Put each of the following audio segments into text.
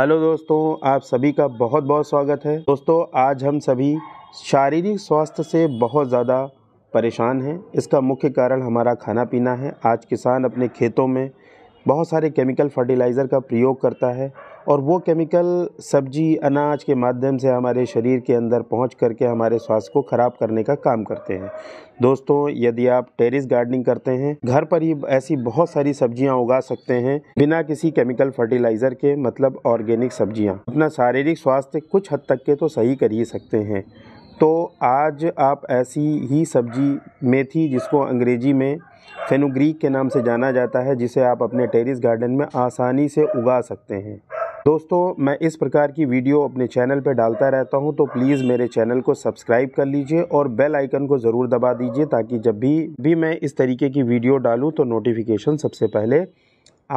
hello दोस्तों आप सभी का बहुत बहुत स्वागत है दोस्तों आज हम सभी शारीरिक स्वास्थ्य से बहुत ज़्यादा परेशान हैं इसका मुख्य कारण हमारा खाना पीना है आज किसान अपने खेतों में बहुत सारे केमिकल फर्टिलाइज़र का प्रयोग करता है और वो केमिकल सब्जी अनाज के माध्यम से हमारे शरीर के अंदर पहुंच करके हमारे स्वास्थ्य को ख़राब करने का काम करते हैं दोस्तों यदि आप टेरिस गार्डनिंग करते हैं घर पर ही ऐसी बहुत सारी सब्जियां उगा सकते हैं बिना किसी केमिकल फर्टिलाइज़र के मतलब ऑर्गेनिक सब्जियां अपना शारीरिक स्वास्थ्य कुछ हद तक के तो सही कर ही सकते हैं तो आज आप ऐसी ही सब्जी मेथी जिसको अंग्रेजी में फेनुग्रीक के नाम से जाना जाता है जिसे आप अपने टेरिस गार्डन में आसानी से उगा सकते हैं दोस्तों मैं इस प्रकार की वीडियो अपने चैनल पर डालता रहता हूं तो प्लीज़ मेरे चैनल को सब्सक्राइब कर लीजिए और बेल आइकन को ज़रूर दबा दीजिए ताकि जब भी भी मैं इस तरीके की वीडियो डालूं तो नोटिफिकेशन सबसे पहले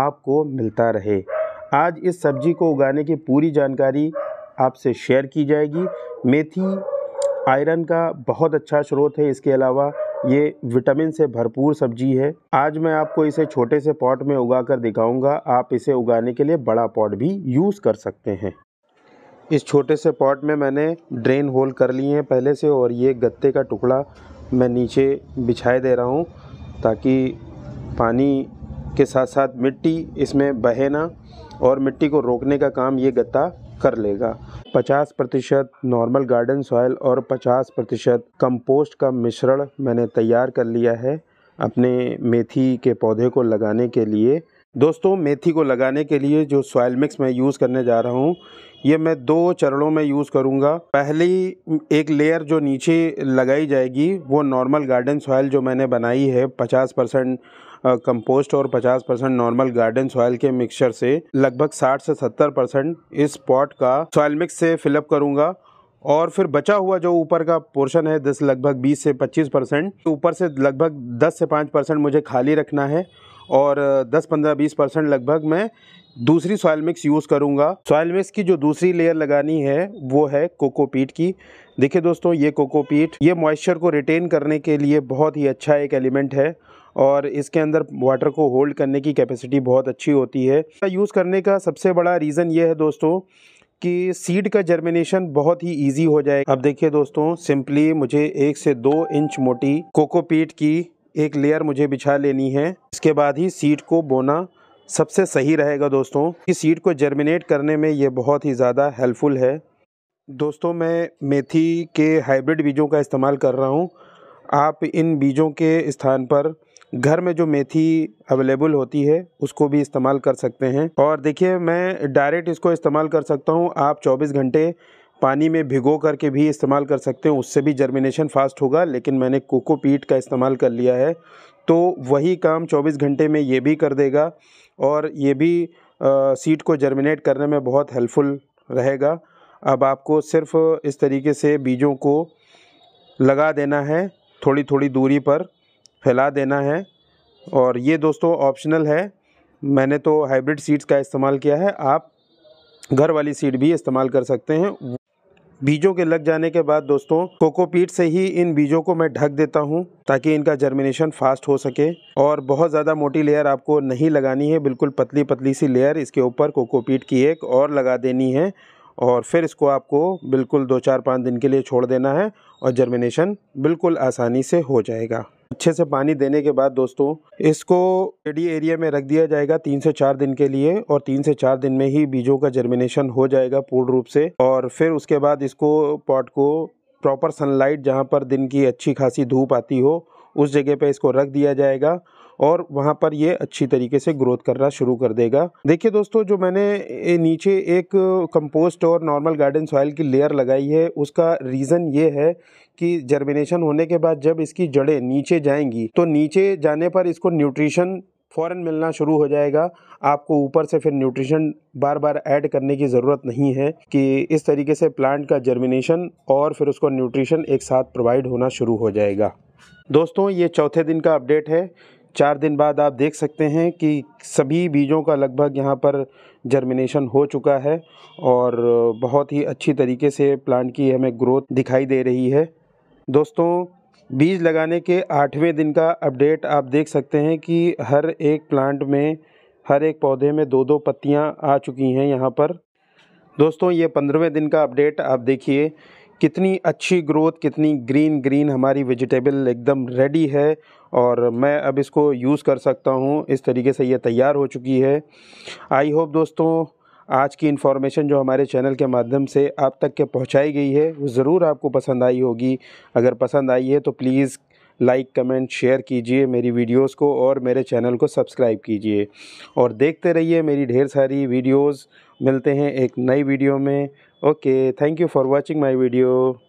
आपको मिलता रहे आज इस सब्जी को उगाने की पूरी जानकारी आपसे शेयर की जाएगी मेथी आयरन का बहुत अच्छा स्रोत है इसके अलावा ये विटामिन से भरपूर सब्जी है आज मैं आपको इसे छोटे से पॉट में उगा कर दिखाऊँगा आप इसे उगाने के लिए बड़ा पॉट भी यूज़ कर सकते हैं इस छोटे से पॉट में मैंने ड्रेन होल कर लिए हैं पहले से और ये गत्ते का टुकड़ा मैं नीचे बिछाए दे रहा हूँ ताकि पानी के साथ साथ मिट्टी इसमें बहे ना और मिट्टी को रोकने का काम ये गत्ता कर लेगा 50 प्रतिशत नॉर्मल गार्डन सॉयल और 50 प्रतिशत कम्पोस्ट का मिश्रण मैंने तैयार कर लिया है अपने मेथी के पौधे को लगाने के लिए दोस्तों मेथी को लगाने के लिए जो सॉयल मिक्स मैं यूज़ करने जा रहा हूँ ये मैं दो चरणों में यूज़ करूँगा पहली एक लेयर जो नीचे लगाई जाएगी वो नॉर्मल गार्डन सॉयल जो मैंने बनाई है 50 परसेंट कंपोस्ट और 50 परसेंट नॉर्मल गार्डन सॉयल के मिक्सचर से लगभग 60 से 70 परसेंट इस पॉट का सॉयल मिक्स से फिलअप करूँगा और फिर बचा हुआ जो ऊपर का पोर्शन है दस लगभग 20 से 25 परसेंट ऊपर से लगभग 10 से 5 परसेंट मुझे खाली रखना है और 10-15-20 परसेंट लगभग मैं दूसरी सॉयल मिक्स यूज़ करूँगा सॉयल मिक्स की जो दूसरी लेयर लगानी है वो है कोकोपीट की देखिए दोस्तों ये कोकोपीट ये मॉइस्चर को रिटेन करने के लिए बहुत ही अच्छा एक एलिमेंट है और इसके अंदर वाटर को होल्ड करने की कैपेसिटी बहुत अच्छी होती है यूज़ करने का सबसे बड़ा रीज़न ये है दोस्तों कि सीड का जर्मिनेशन बहुत ही इजी हो जाए अब देखिए दोस्तों सिंपली मुझे एक से दो इंच मोटी कोकोपीट की एक लेयर मुझे बिछा लेनी है इसके बाद ही सीड को बोना सबसे सही रहेगा दोस्तों कि सीड को जर्मिनेट करने में ये बहुत ही ज़्यादा हेल्पफुल है दोस्तों मैं मेथी के हाइब्रिड बीजों का इस्तेमाल कर रहा हूँ आप इन बीजों के स्थान पर घर में जो मेथी अवेलेबल होती है उसको भी इस्तेमाल कर सकते हैं और देखिए मैं डायरेक्ट इसको इस्तेमाल कर सकता हूँ आप 24 घंटे पानी में भिगो करके भी इस्तेमाल कर सकते हैं उससे भी जर्मिनेशन फास्ट होगा लेकिन मैंने कोकोपीट का इस्तेमाल कर लिया है तो वही काम 24 घंटे में ये भी कर देगा और ये भी आ, को जर्मिनेट करने में बहुत हेल्पफुल रहेगा अब आपको सिर्फ इस तरीके से बीजों को लगा देना है थोड़ी थोड़ी दूरी पर फैला देना है और ये दोस्तों ऑप्शनल है मैंने तो हाइब्रिड सीड्स का इस्तेमाल किया है आप घर वाली सीड भी इस्तेमाल कर सकते हैं बीजों के लग जाने के बाद दोस्तों कोकोपीट से ही इन बीजों को मैं ढक देता हूं ताकि इनका जर्मिनेशन फास्ट हो सके और बहुत ज़्यादा मोटी लेयर आपको नहीं लगानी है बिल्कुल पतली पतली सी लेयर इसके ऊपर कोकोपीट की एक और लगा देनी है और फिर इसको आपको बिल्कुल दो चार पाँच दिन के लिए छोड़ देना है और जर्मिनेशन बिल्कुल आसानी से हो जाएगा अच्छे से पानी देने के बाद दोस्तों इसको रेडी एरिया में रख दिया जाएगा तीन से चार दिन के लिए और तीन से चार दिन में ही बीजों का जर्मिनेशन हो जाएगा पूर्ण रूप से और फिर उसके बाद इसको पॉट को प्रॉपर सनलाइट जहाँ पर दिन की अच्छी खासी धूप आती हो उस जगह पे इसको रख दिया जाएगा और वहाँ पर ये अच्छी तरीके से ग्रोथ करना शुरू कर देगा देखिए दोस्तों जो मैंने नीचे एक कंपोस्ट और नॉर्मल गार्डन सॉइल की लेयर लगाई है उसका रीज़न ये है कि जर्मिनेशन होने के बाद जब इसकी जड़ें नीचे जाएंगी तो नीचे जाने पर इसको न्यूट्रिशन फ़ौरन मिलना शुरू हो जाएगा आपको ऊपर से फिर न्यूट्रिशन बार बार ऐड करने की ज़रूरत नहीं है कि इस तरीके से प्लांट का जर्मिनेशन और फिर उसको न्यूट्रिशन एक साथ प्रोवाइड होना शुरू हो जाएगा दोस्तों ये चौथे दिन का अपडेट है चार दिन बाद आप देख सकते हैं कि सभी बीजों का लगभग यहाँ पर जर्मिनेशन हो चुका है और बहुत ही अच्छी तरीके से प्लांट की हमें ग्रोथ दिखाई दे रही है दोस्तों बीज लगाने के आठवें दिन का अपडेट आप देख सकते हैं कि हर एक प्लांट में हर एक पौधे में दो दो पत्तियाँ आ चुकी हैं यहाँ पर दोस्तों ये पंद्रहवें दिन का अपडेट आप देखिए कितनी अच्छी ग्रोथ कितनी ग्रीन ग्रीन हमारी वेजिटेबल एकदम रेडी है और मैं अब इसको यूज़ कर सकता हूँ इस तरीके से ये तैयार हो चुकी है आई होप दोस्तों आज की इन्फॉर्मेशन जो हमारे चैनल के माध्यम से आप तक के पहुँचाई गई है वो ज़रूर आपको पसंद आई होगी अगर पसंद आई है तो प्लीज़ लाइक कमेंट शेयर कीजिए मेरी वीडियोस को और मेरे चैनल को सब्सक्राइब कीजिए और देखते रहिए मेरी ढेर सारी वीडियोस मिलते हैं एक नई वीडियो में okay thank you for watching my video